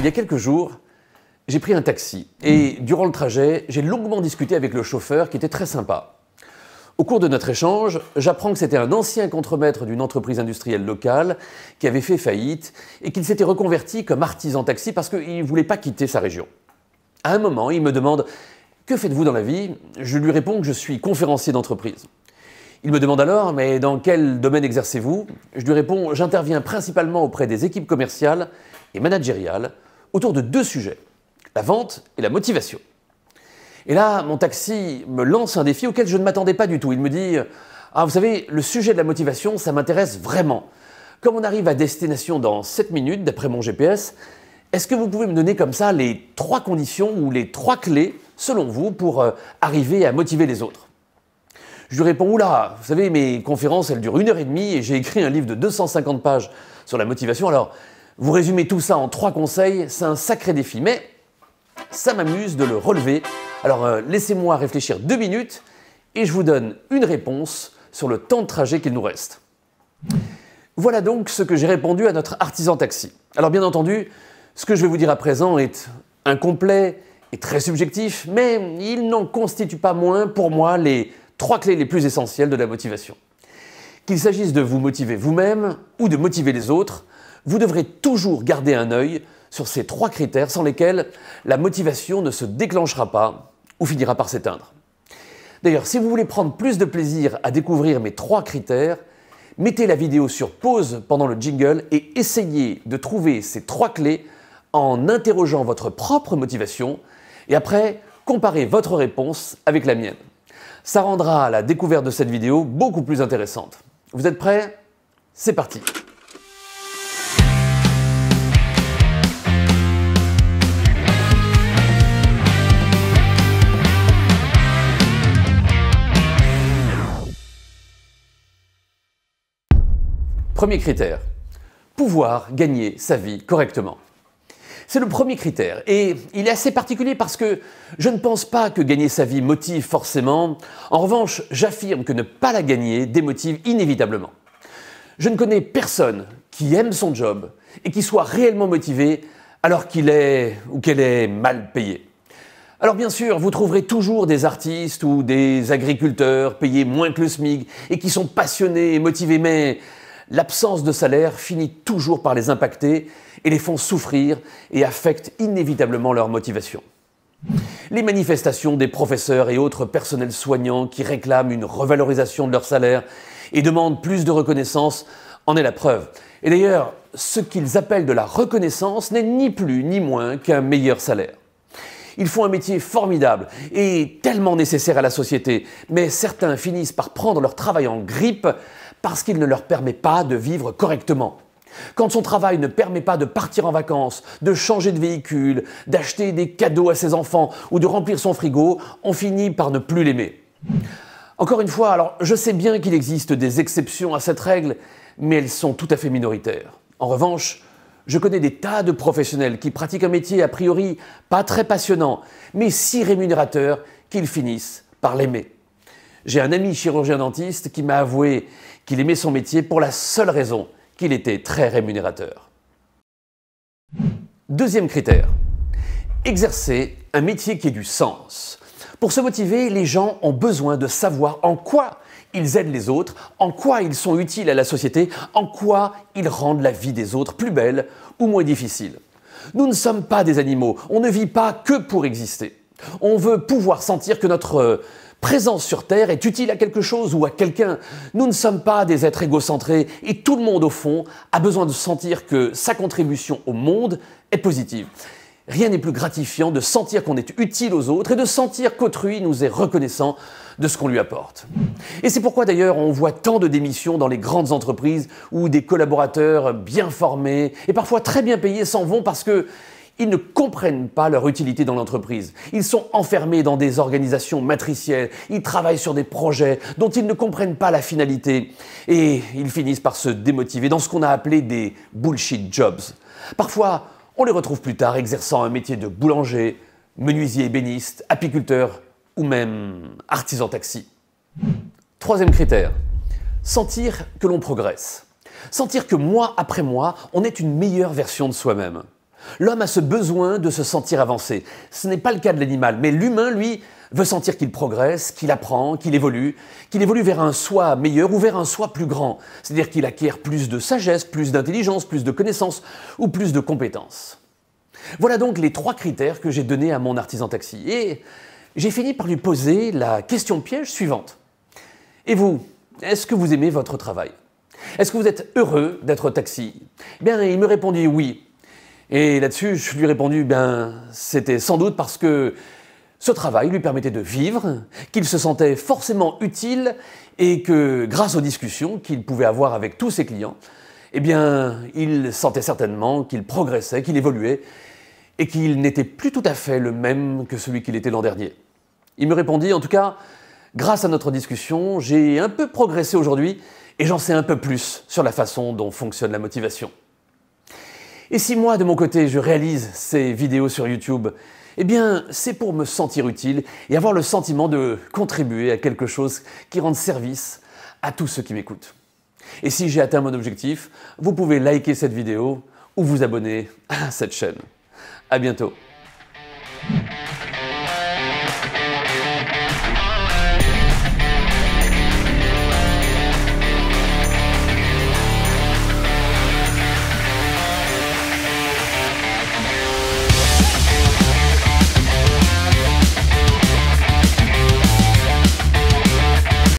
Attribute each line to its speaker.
Speaker 1: Il y a quelques jours, j'ai pris un taxi et durant le trajet, j'ai longuement discuté avec le chauffeur qui était très sympa. Au cours de notre échange, j'apprends que c'était un ancien contremaître d'une entreprise industrielle locale qui avait fait faillite et qu'il s'était reconverti comme artisan taxi parce qu'il ne voulait pas quitter sa région. À un moment, il me demande Que faites-vous dans la vie Je lui réponds que je suis conférencier d'entreprise. Il me demande alors Mais dans quel domaine exercez-vous Je lui réponds J'interviens principalement auprès des équipes commerciales et managériales autour de deux sujets, la vente et la motivation. Et là, mon taxi me lance un défi auquel je ne m'attendais pas du tout. Il me dit Ah, vous savez, le sujet de la motivation, ça m'intéresse vraiment. Comme on arrive à destination dans 7 minutes, d'après mon GPS, est-ce que vous pouvez me donner comme ça les trois conditions ou les trois clés, selon vous, pour euh, arriver à motiver les autres Je lui réponds Oula, vous savez, mes conférences, elles durent une heure et demie et j'ai écrit un livre de 250 pages sur la motivation, alors vous résumez tout ça en trois conseils, c'est un sacré défi, mais ça m'amuse de le relever. Alors euh, laissez-moi réfléchir deux minutes et je vous donne une réponse sur le temps de trajet qu'il nous reste. Voilà donc ce que j'ai répondu à notre artisan taxi. Alors bien entendu, ce que je vais vous dire à présent est incomplet et très subjectif, mais il n'en constitue pas moins pour moi les trois clés les plus essentielles de la motivation. Qu'il s'agisse de vous motiver vous-même ou de motiver les autres, vous devrez toujours garder un œil sur ces trois critères sans lesquels la motivation ne se déclenchera pas ou finira par s'éteindre. D'ailleurs, si vous voulez prendre plus de plaisir à découvrir mes trois critères, mettez la vidéo sur pause pendant le jingle et essayez de trouver ces trois clés en interrogeant votre propre motivation et après, comparez votre réponse avec la mienne. Ça rendra la découverte de cette vidéo beaucoup plus intéressante. Vous êtes prêts C'est parti Premier critère, pouvoir gagner sa vie correctement. C'est le premier critère et il est assez particulier parce que je ne pense pas que gagner sa vie motive forcément. En revanche, j'affirme que ne pas la gagner démotive inévitablement. Je ne connais personne qui aime son job et qui soit réellement motivé alors qu'il est ou qu'elle est mal payée. Alors bien sûr, vous trouverez toujours des artistes ou des agriculteurs payés moins que le SMIG et qui sont passionnés et motivés, mais L'absence de salaire finit toujours par les impacter et les font souffrir et affecte inévitablement leur motivation. Les manifestations des professeurs et autres personnels soignants qui réclament une revalorisation de leur salaire et demandent plus de reconnaissance en est la preuve. Et d'ailleurs, ce qu'ils appellent de la reconnaissance n'est ni plus ni moins qu'un meilleur salaire. Ils font un métier formidable et tellement nécessaire à la société, mais certains finissent par prendre leur travail en grippe parce qu'il ne leur permet pas de vivre correctement. Quand son travail ne permet pas de partir en vacances, de changer de véhicule, d'acheter des cadeaux à ses enfants ou de remplir son frigo, on finit par ne plus l'aimer. Encore une fois, alors je sais bien qu'il existe des exceptions à cette règle, mais elles sont tout à fait minoritaires. En revanche, je connais des tas de professionnels qui pratiquent un métier a priori pas très passionnant, mais si rémunérateur qu'ils finissent par l'aimer. J'ai un ami chirurgien dentiste qui m'a avoué qu'il aimait son métier pour la seule raison qu'il était très rémunérateur. Deuxième critère, exercer un métier qui ait du sens. Pour se motiver, les gens ont besoin de savoir en quoi ils aident les autres, en quoi ils sont utiles à la société, en quoi ils rendent la vie des autres plus belle ou moins difficile. Nous ne sommes pas des animaux, on ne vit pas que pour exister. On veut pouvoir sentir que notre euh, présence sur Terre est utile à quelque chose ou à quelqu'un. Nous ne sommes pas des êtres égocentrés et tout le monde au fond a besoin de sentir que sa contribution au monde est positive. Rien n'est plus gratifiant de sentir qu'on est utile aux autres et de sentir qu'autrui nous est reconnaissant de ce qu'on lui apporte. Et c'est pourquoi d'ailleurs on voit tant de démissions dans les grandes entreprises où des collaborateurs bien formés et parfois très bien payés s'en vont parce que ils ne comprennent pas leur utilité dans l'entreprise. Ils sont enfermés dans des organisations matricielles. Ils travaillent sur des projets dont ils ne comprennent pas la finalité. Et ils finissent par se démotiver dans ce qu'on a appelé des bullshit jobs. Parfois, on les retrouve plus tard exerçant un métier de boulanger, menuisier ébéniste, apiculteur ou même artisan taxi. Troisième critère, sentir que l'on progresse. Sentir que mois après mois, on est une meilleure version de soi-même. L'homme a ce besoin de se sentir avancé. Ce n'est pas le cas de l'animal, mais l'humain, lui, veut sentir qu'il progresse, qu'il apprend, qu'il évolue, qu'il évolue vers un soi meilleur ou vers un soi plus grand, c'est-à-dire qu'il acquiert plus de sagesse, plus d'intelligence, plus de connaissances ou plus de compétences. Voilà donc les trois critères que j'ai donnés à mon artisan taxi. Et j'ai fini par lui poser la question piège suivante. Et vous, est-ce que vous aimez votre travail Est-ce que vous êtes heureux d'être taxi eh Bien, il me répondit oui. Et là-dessus, je lui ai répondu, eh c'était sans doute parce que ce travail lui permettait de vivre, qu'il se sentait forcément utile et que grâce aux discussions qu'il pouvait avoir avec tous ses clients, eh bien, il sentait certainement qu'il progressait, qu'il évoluait et qu'il n'était plus tout à fait le même que celui qu'il était l'an dernier. Il me répondit, en tout cas, grâce à notre discussion, j'ai un peu progressé aujourd'hui et j'en sais un peu plus sur la façon dont fonctionne la motivation. Et si moi, de mon côté, je réalise ces vidéos sur YouTube, eh bien, c'est pour me sentir utile et avoir le sentiment de contribuer à quelque chose qui rende service à tous ceux qui m'écoutent. Et si j'ai atteint mon objectif, vous pouvez liker cette vidéo ou vous abonner à cette chaîne. À bientôt.